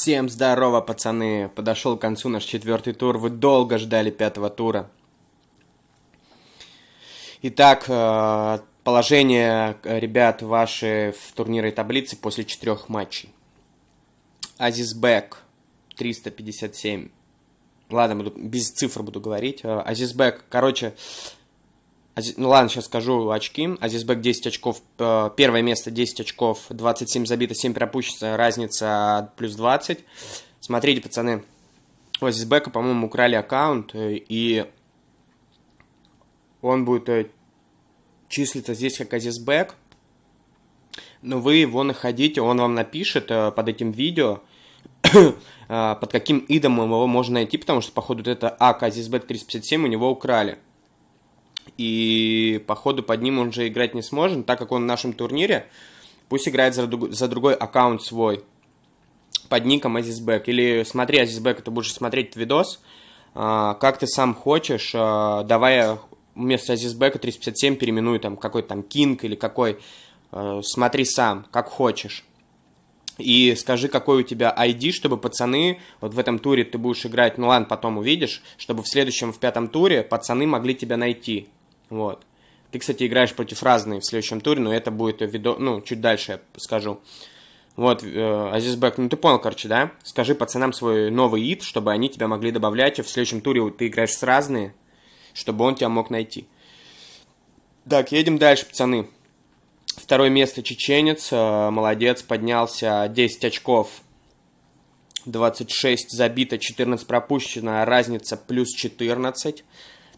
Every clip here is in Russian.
Всем здорово, пацаны! Подошел к концу наш четвертый тур. Вы долго ждали пятого тура. Итак, э, положение э, ребят ваши в турнирной таблице после четырех матчей. Азизбек 357. Ладно, буду, без цифр буду говорить. Э, Азизбек, короче, ну ладно, сейчас скажу очки. Азизбек 10 очков, э, первое место 10 очков, 27 забито, 7 пропущено, разница плюс 20. Смотрите, пацаны, у Азизбека, по-моему, украли аккаунт, э, и он будет э, числиться здесь как Азизбек. Но вы его находите, он вам напишет под этим видео, под каким идом его можно найти, потому что, походу, это АК Азизбек 357 у него украли и походу под ним он же играть не сможет, так как он в нашем турнире, пусть играет за, за другой аккаунт свой, под ником Азизбек. Или смотри, Азизбек, ты будешь смотреть видос, а, как ты сам хочешь, а, давай вместо Азизбека 357 переименуй там какой то там Кинг или какой, а, смотри сам, как хочешь. И скажи, какой у тебя ID, чтобы пацаны, вот в этом туре ты будешь играть, ну ладно, потом увидишь, чтобы в следующем, в пятом туре пацаны могли тебя найти. Вот. Ты, кстати, играешь против разной в следующем туре, но это будет видео, ну, чуть дальше я скажу. Вот, э, Азизбек, ну ты понял, короче, да? Скажи пацанам свой новый ид, чтобы они тебя могли добавлять, в следующем туре ты играешь с разные, чтобы он тебя мог найти. Так, едем дальше, пацаны. Второе место чеченец, э, молодец, поднялся 10 очков, 26 забито, 14 пропущено, разница плюс 14.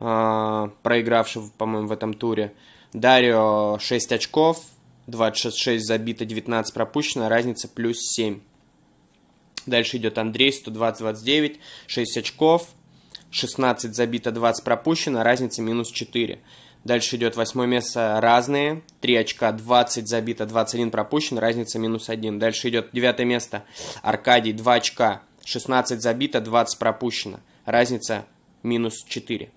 А, проигравший, по-моему, в этом туре. Дарио 6 очков, 26 забито, 19 пропущено, разница плюс 7. Дальше идет Андрей, 120-29, 6 очков, 16 забито, 20 пропущено, разница минус 4. Дальше идет восьмое место разные. 3 очка, 20 забито, 21 пропущено, разница минус 1. Дальше идет девятое место Аркадий, 2 очка, 16 забито, 20 пропущено, разница минус 4.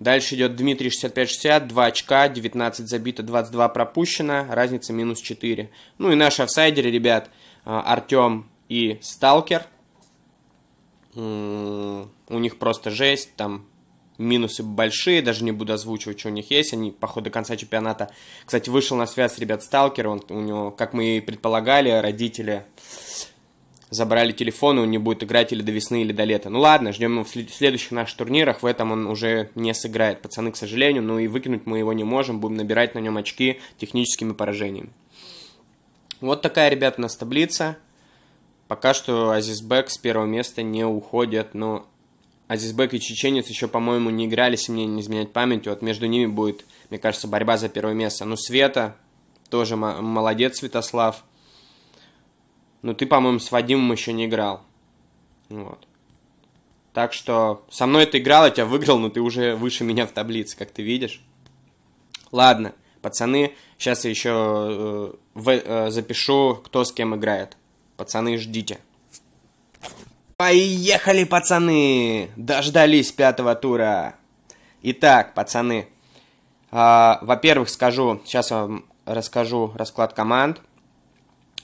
Дальше идет Дмитрий 65-60, 2 очка, 19 забито, 22 пропущено, разница минус 4. Ну и наши офсайдеры, ребят, а, Артем и Сталкер. У них просто жесть, там минусы большие, даже не буду озвучивать, что у них есть. Они по ходу конца чемпионата, кстати, вышел на связь, ребят, Сталкер, он, у него, как мы и предполагали, родители забрали телефон, и он не будет играть или до весны, или до лета. Ну ладно, ждем его в следующих наших турнирах, в этом он уже не сыграет, пацаны, к сожалению, ну и выкинуть мы его не можем, будем набирать на нем очки техническими поражениями. Вот такая, ребят, у нас таблица. Пока что Азизбек с первого места не уходит, но Азизбек и Чеченец еще, по-моему, не играли, если мне не изменять память. Вот между ними будет, мне кажется, борьба за первое место. Ну, Света тоже молодец, Святослав. Но ну, ты, по-моему, с Вадимом еще не играл. Вот. Так что со мной ты играл, я тебя выиграл, но ты уже выше меня в таблице, как ты видишь. Ладно, пацаны, сейчас я еще э, в, э, запишу, кто с кем играет. Пацаны, ждите. Поехали, пацаны! Дождались пятого тура. Итак, пацаны, э, во-первых, скажу, сейчас вам расскажу расклад команд.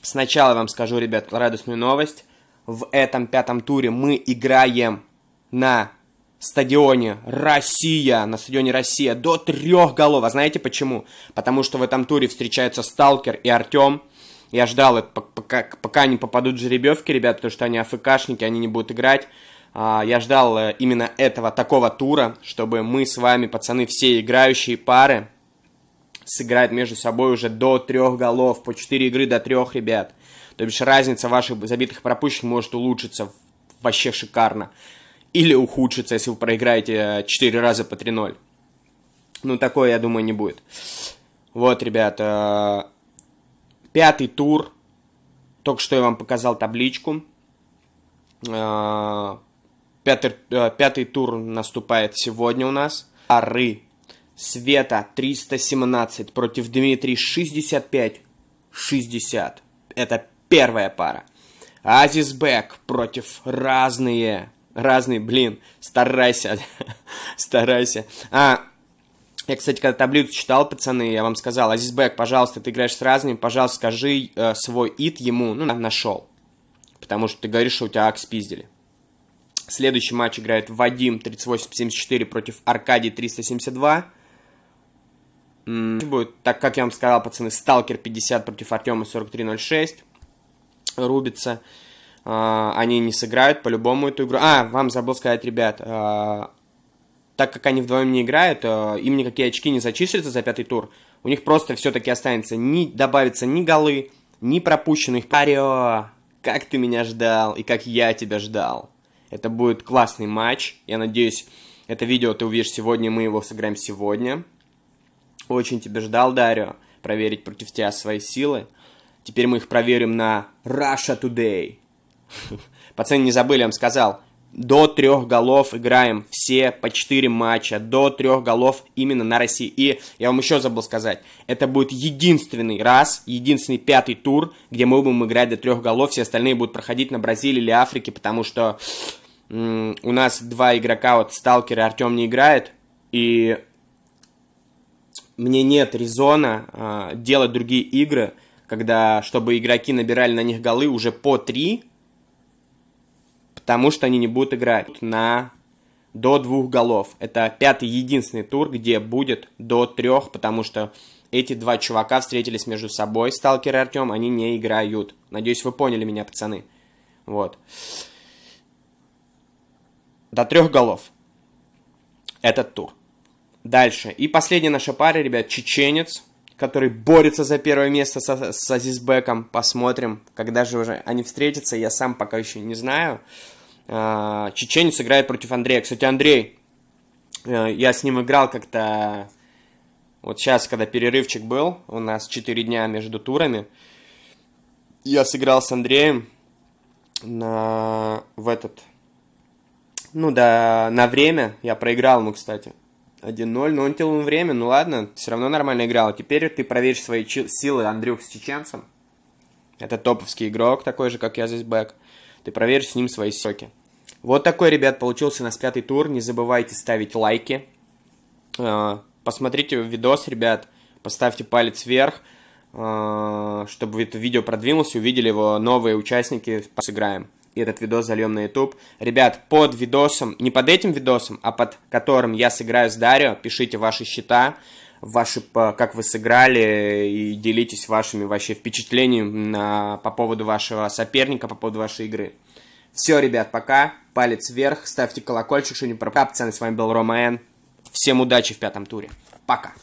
Сначала вам скажу, ребят, радостную новость. В этом пятом туре мы играем на стадионе Россия, на стадионе Россия до трех голов. А знаете почему? Потому что в этом туре встречаются Сталкер и Артем. Я ждал, пока, пока они попадут жеребьевки, ребят, потому что они АФКшники, они не будут играть. А, я ждал э, именно этого такого тура, чтобы мы с вами, пацаны, все играющие пары, сыграет между собой уже до трех голов, по четыре игры до трех, ребят. То бишь разница ваших забитых и пропущенных может улучшиться вообще шикарно. Или ухудшиться, если вы проиграете 4 э, раза по 3-0. Ну, такое, я думаю, не будет. Вот, ребят э, пятый тур. Только что я вам показал табличку. Э, пятый, пятый тур наступает сегодня у нас. Ары Света 317 против Дмитрий 65-60. Это первая пара. Азизбек против разные. Разные, блин, старайся. старайся. А, я, кстати, когда таблицу читал, пацаны, я вам сказал, Азизбек, пожалуйста, ты играешь с разными, пожалуйста, скажи э, свой ит ему, ну, нашел. Потому что ты говоришь, что у тебя акс пиздили. Следующий матч играет Вадим 3874 против Аркадий 372. Будет, так как я вам сказал, пацаны, Сталкер 50 против Артема 4306 рубится. А, они не сыграют по-любому эту игру. А, вам забыл сказать, ребят, а, так как они вдвоем не играют, а, им никакие очки не зачислятся за пятый тур. У них просто все-таки останется не добавится ни голы, ни пропущенных. Арио, как ты меня ждал и как я тебя ждал. Это будет классный матч. Я надеюсь, это видео ты увидишь сегодня, мы его сыграем сегодня. Очень тебя ждал, Дарио, проверить против тебя свои силы. Теперь мы их проверим на Russia Today. Пацаны не забыли, я вам сказал, до трех голов играем все по четыре матча, до трех голов именно на России. И я вам еще забыл сказать, это будет единственный раз, единственный пятый тур, где мы будем играть до трех голов, все остальные будут проходить на Бразилии или Африке, потому что м- у нас два игрока, вот Сталкер и Артем не играет, и мне нет резона э, делать другие игры, когда, чтобы игроки набирали на них голы уже по три, потому что они не будут играть на до двух голов. Это пятый единственный тур, где будет до трех, потому что эти два чувака встретились между собой, Сталкер и Артем, они не играют. Надеюсь, вы поняли меня, пацаны. Вот. До трех голов. Этот тур. Дальше. И последняя наша пара, ребят, чеченец, который борется за первое место со, с Азизбеком. Посмотрим, когда же уже они встретятся, я сам пока еще не знаю. А, чеченец играет против Андрея. Кстати, Андрей, э, я с ним играл как-то... Вот сейчас, когда перерывчик был, у нас 4 дня между турами, я сыграл с Андреем на... в этот... Ну да, на время. Я проиграл ему, кстати. 1-0, но он тянул время, ну ладно, все равно нормально играл. Теперь ты проверишь свои силы, Андрюх, с чеченцем. Это топовский игрок, такой же, как я здесь бэк. Ты проверишь с ним свои соки. Вот такой, ребят, получился у нас пятый тур. Не забывайте ставить лайки. А, посмотрите видос, ребят. Поставьте палец вверх, а, чтобы это видео продвинулось, увидели его новые участники. Сыграем и этот видос зальем на YouTube. Ребят, под видосом, не под этим видосом, а под которым я сыграю с Дарио, пишите ваши счета, ваши, как вы сыграли, и делитесь вашими вообще впечатлениями на, по поводу вашего соперника, по поводу вашей игры. Все, ребят, пока. Палец вверх, ставьте колокольчик, чтобы не пропасть. Пацаны, с вами был Рома Н. Всем удачи в пятом туре. Пока.